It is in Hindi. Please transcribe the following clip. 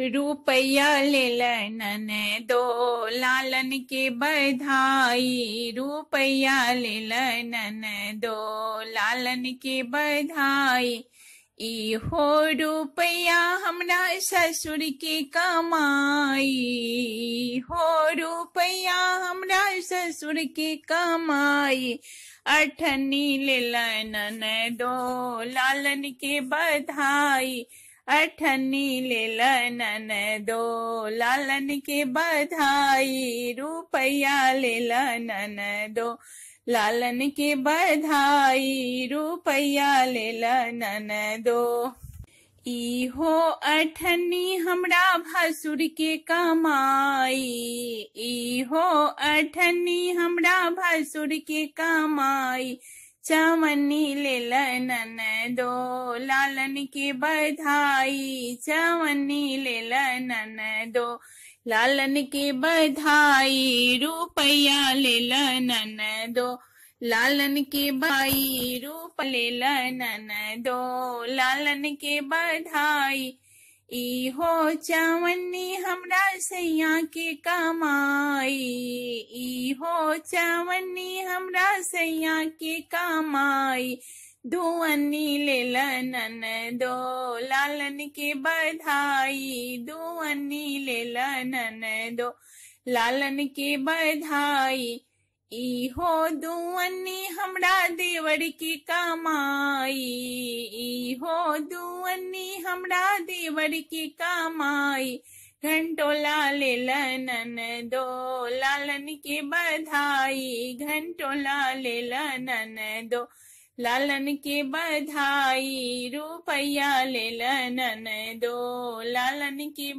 रुपया ले लन दो लालन के बधाई रुपया ले लन दो लालन के बधाई हो रुपया हमरा ससुर के कमाई हो रुपया हमरा ससुर के कमाई अठनी ले लन दो लालन के बधाई अठनी ले लन दो लालन के बधाई रुपया ले लन दो लालन के बधाई रुपया ले लन दो इहो अठनी हमरा भसुर के कमाई इहो अठनी हमरा भसुर के कमाई चवनी लन दो लालन की बधाई चवनी लन दो लालन की बधाई रूपया ले लन दो लालन के बाई रूप ले लन दो लालन के बधाई हो चवनी हमरा सैया के कमाई चावनी हमरा सैया के काम आई दुअन्नी ले लनन दो लालन के बधाई दुअन्नी ले लनन दो लालन के बधाई हो दुअनी हमरा देवर के कमाई हो दुअनी हमरा देवर के आई घंटो लाल लनन दो लालन की बधाई घंटो लाल लनन दो लालन की बधाई रूपया ले लनन दो लालन की